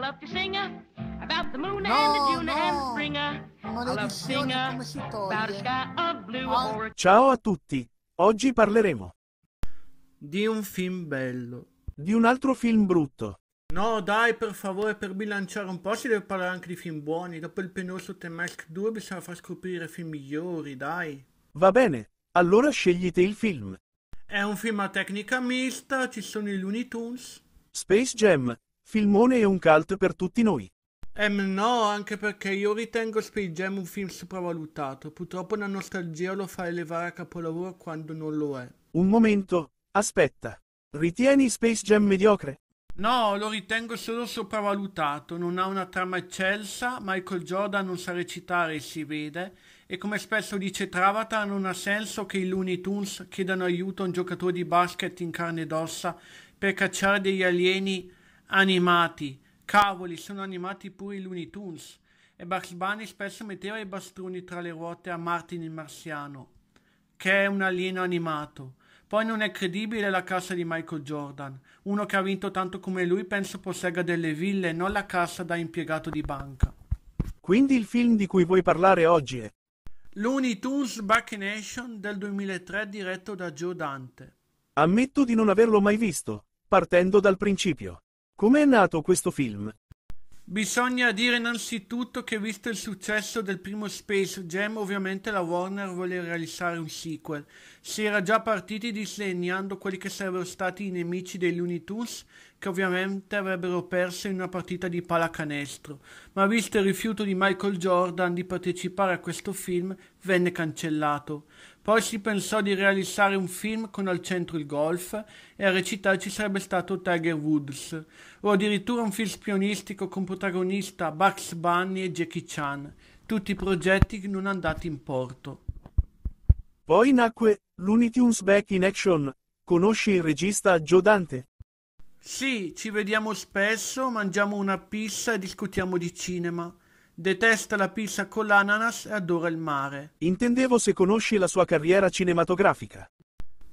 love to sing uh, about the moon no, and the June no. and the spring. Uh. I love to sing uh, about the sky of blue. Oh. Ciao a tutti. Oggi parleremo di un film bello, di un altro film brutto. No, dai, per favore, per bilanciare un po' si deve parlare anche di film buoni. Dopo il penoso The Mask 2 bisogna far scoprire film migliori, dai. Va bene, allora scegliete il film. È un film a tecnica mista, ci sono i Looney Tunes. Space Jam, Filmone e un cult per tutti noi. Ehm no, anche perché io ritengo Space Jam un film sopravvalutato. Purtroppo la nostalgia lo fa elevare a capolavoro quando non lo è. Un momento, aspetta. Ritieni Space Jam mediocre? No, lo ritengo solo sopravvalutato, non ha una trama eccelsa, Michael Jordan non sa recitare si vede, e come spesso dice Travata non ha senso che i Looney Tunes chiedano aiuto a un giocatore di basket in carne ed ossa per cacciare degli alieni animati. Cavoli, sono animati pure i Looney Tunes. E Bugs Bunny spesso metteva i bastoni tra le ruote a Martin il Marziano, che è un alieno animato. Poi non è credibile la casa di Michael Jordan. Uno che ha vinto tanto come lui penso possegga delle ville, e non la cassa da impiegato di banca. Quindi il film di cui vuoi parlare oggi è Looney Tunes Back in Action del 2003 diretto da Joe Dante. Ammetto di non averlo mai visto, partendo dal principio. Com'è nato questo film? Bisogna dire innanzitutto che visto il successo del primo Space Jam ovviamente la Warner vuole realizzare un sequel. Si era già partiti disegnando quelli che sarebbero stati i nemici dei Looney Tunes che ovviamente avrebbero perso in una partita di pallacanestro, ma visto il rifiuto di Michael Jordan di partecipare a questo film, venne cancellato. Poi si pensò di realizzare un film con al centro il golf e a recitarci sarebbe stato Tiger Woods, o addirittura un film spionistico con protagonista Bugs Bunny e Jackie Chan, tutti progetti non andati in porto. Poi nacque Looney Tunes Back in Action. Conosci il regista Joe Dante? Sì, ci vediamo spesso, mangiamo una pizza e discutiamo di cinema. Detesta la pizza con l'ananas e adora il mare. Intendevo se conosci la sua carriera cinematografica.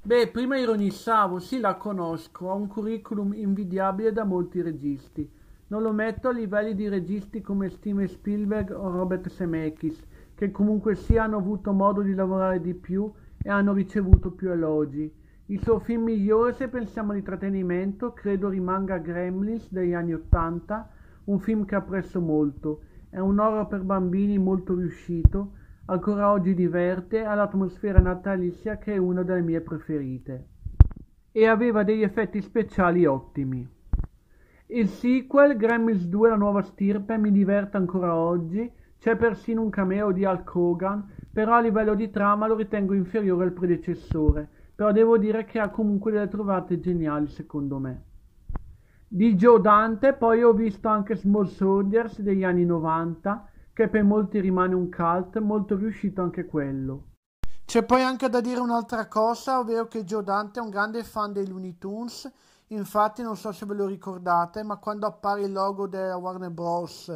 Beh, prima ironizzavo, sì la conosco, ha un curriculum invidiabile da molti registi. Non lo metto a livelli di registi come Steven Spielberg o Robert Zemeckis, che comunque sia hanno avuto modo di lavorare di più e hanno ricevuto più elogi. Il suo film migliore se pensiamo di trattenimento credo rimanga Gremlins degli anni Ottanta, un film che apprezzo molto. È un horror per bambini molto riuscito, ancora oggi diverte, ha l'atmosfera natalizia che è una delle mie preferite. E aveva degli effetti speciali ottimi. Il sequel, Gremlins 2 La nuova stirpe, mi diverte ancora oggi, c'è persino un cameo di Hulk Hogan, però a livello di trama lo ritengo inferiore al predecessore però devo dire che ha comunque delle trovate geniali secondo me. Di Joe Dante poi ho visto anche Small Soldiers degli anni 90, che per molti rimane un cult, molto riuscito anche quello. C'è poi anche da dire un'altra cosa, ovvero che Joe Dante è un grande fan dei Looney Tunes, infatti non so se ve lo ricordate, ma quando appare il logo della Warner Bros.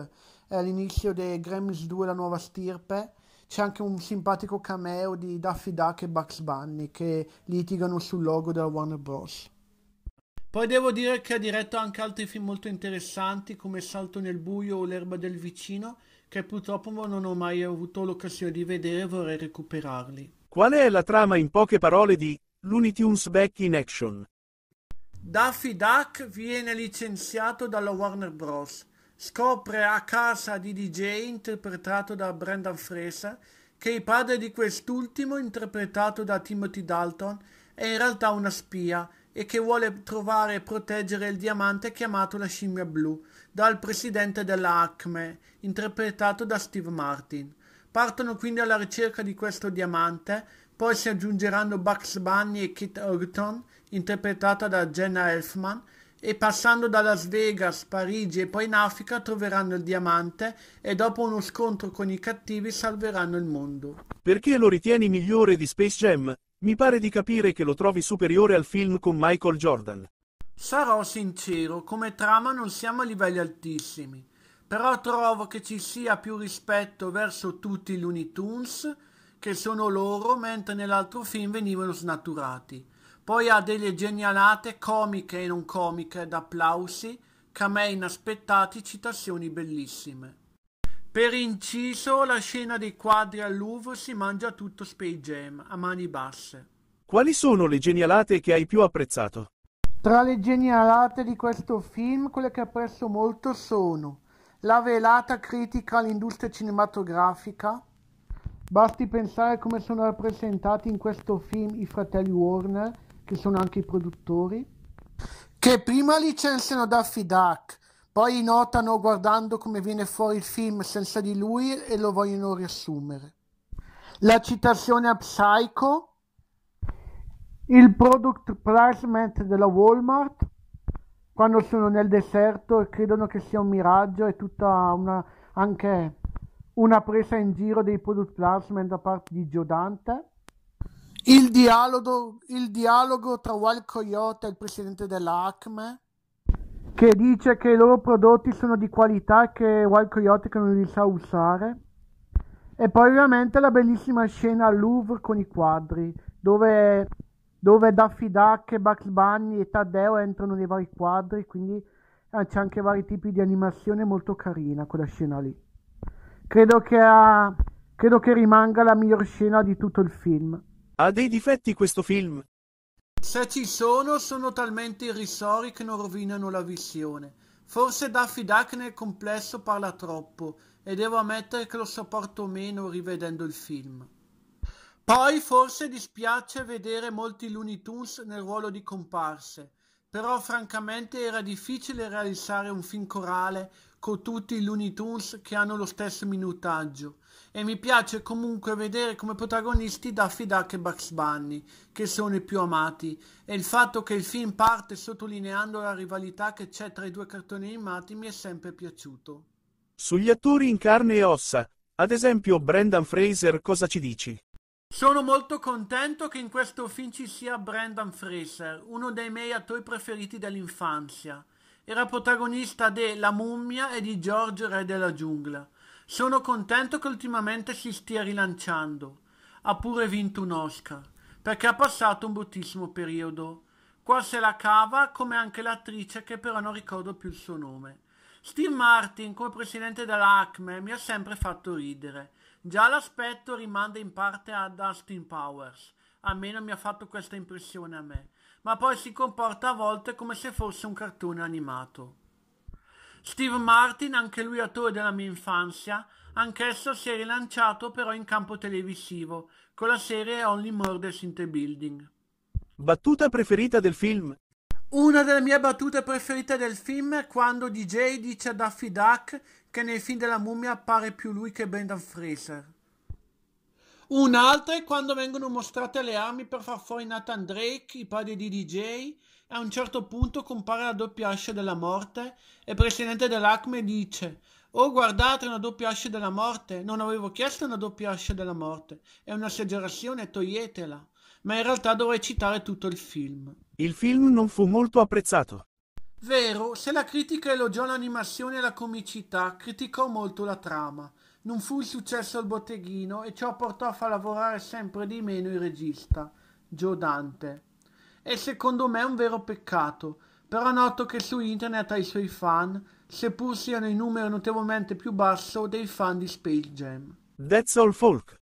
Eh, all'inizio dei Gremlins 2 La Nuova Stirpe, c'è anche un simpatico cameo di Daffy Duck e Bugs Bunny che litigano sul logo della Warner Bros. Poi devo dire che ha diretto anche altri film molto interessanti come Salto nel buio o L'erba del vicino, che purtroppo non ho mai avuto l'occasione di vedere e vorrei recuperarli. Qual è la trama in poche parole di Looney Tunes Back in Action? Daffy Duck viene licenziato dalla Warner Bros scopre a casa di DJ interpretato da Brendan Fraser che il padre di quest'ultimo, interpretato da Timothy Dalton, è in realtà una spia e che vuole trovare e proteggere il diamante chiamato la scimmia blu dal presidente della ACME, interpretato da Steve Martin. Partono quindi alla ricerca di questo diamante, poi si aggiungeranno Bugs Bunny e Kit Ogton, interpretata da Jenna Elfman, e passando da Las Vegas, Parigi e poi in Africa troveranno il diamante e dopo uno scontro con i cattivi salveranno il mondo. Perché lo ritieni migliore di Space Jam? Mi pare di capire che lo trovi superiore al film con Michael Jordan. Sarò sincero, come trama non siamo a livelli altissimi, però trovo che ci sia più rispetto verso tutti i Looney Tunes, che sono loro, mentre nell'altro film venivano snaturati. Poi ha delle genialate comiche e non comiche da applausi, camè inaspettati, citazioni bellissime. Per inciso, la scena dei quadri al Louvre si mangia tutto Space Jam, a mani basse. Quali sono le genialate che hai più apprezzato? Tra le genialate di questo film, quelle che apprezzo molto sono la velata critica all'industria cinematografica. Basti pensare come sono rappresentati in questo film i fratelli Warner che sono anche i produttori che prima licenziano Daffy Duck, poi notano guardando come viene fuori il film senza di lui e lo vogliono riassumere. La citazione a Psycho il product placement della Walmart quando sono nel deserto e credono che sia un miraggio è tutta una anche una presa in giro dei product placement da parte di Giodante il dialogo, il dialogo tra Wild Coyote e il presidente dell'ACME che dice che i loro prodotti sono di qualità e che Wild Coyote che non li sa usare. E poi ovviamente la bellissima scena al Louvre con i quadri, dove, dove Daffy Duck, Bugs Bunny e Taddeo entrano nei vari quadri, quindi eh, c'è anche vari tipi di animazione, molto carina quella scena lì. Credo che, ha, eh, credo che rimanga la miglior scena di tutto il film. Ha dei difetti questo film? Se ci sono, sono talmente irrisori che non rovinano la visione. Forse Daffy Duck nel complesso parla troppo e devo ammettere che lo sopporto meno rivedendo il film. Poi forse dispiace vedere molti Looney Tunes nel ruolo di comparse, però francamente era difficile realizzare un film corale con tutti i Looney Tunes che hanno lo stesso minutaggio e mi piace comunque vedere come protagonisti Daffy Duck e Bugs Bunny, che sono i più amati, e il fatto che il film parte sottolineando la rivalità che c'è tra i due cartoni animati mi è sempre piaciuto. Sugli attori in carne e ossa, ad esempio Brendan Fraser, cosa ci dici? Sono molto contento che in questo film ci sia Brendan Fraser, uno dei miei attori preferiti dell'infanzia. Era protagonista de La mummia e di George Re della giungla. Sono contento che ultimamente si stia rilanciando. Ha pure vinto un Oscar, perché ha passato un bruttissimo periodo. Qua se la cava, come anche l'attrice che però non ricordo più il suo nome. Steve Martin, come presidente dell'ACME, mi ha sempre fatto ridere. Già l'aspetto rimanda in parte a Dustin Powers, almeno mi ha fatto questa impressione a me, ma poi si comporta a volte come se fosse un cartone animato. Steve Martin, anche lui attore della mia infanzia, anch'esso si è rilanciato però in campo televisivo, con la serie Only Murders in the Building. Battuta preferita del film? Una delle mie battute preferite del film è quando DJ dice a Daffy Duck che nei film della mummia appare più lui che Brendan Fraser. Un'altra è quando vengono mostrate le armi per far fuori Nathan Drake, i padri di DJ, a un certo punto compare la doppia ascia della morte e il presidente dell'ACME dice Oh guardate una doppia ascia della morte, non avevo chiesto una doppia ascia della morte, è un'esagerazione, toglietela. Ma in realtà dovrei citare tutto il film. Il film non fu molto apprezzato. Vero, se la critica elogiò l'animazione e la comicità, criticò molto la trama. Non fu il successo al botteghino e ciò portò a far lavorare sempre di meno il regista, Joe Dante e secondo me è un vero peccato, però noto che su internet ha i suoi fan, seppur siano in numero notevolmente più basso dei fan di Space Jam. That's all folk.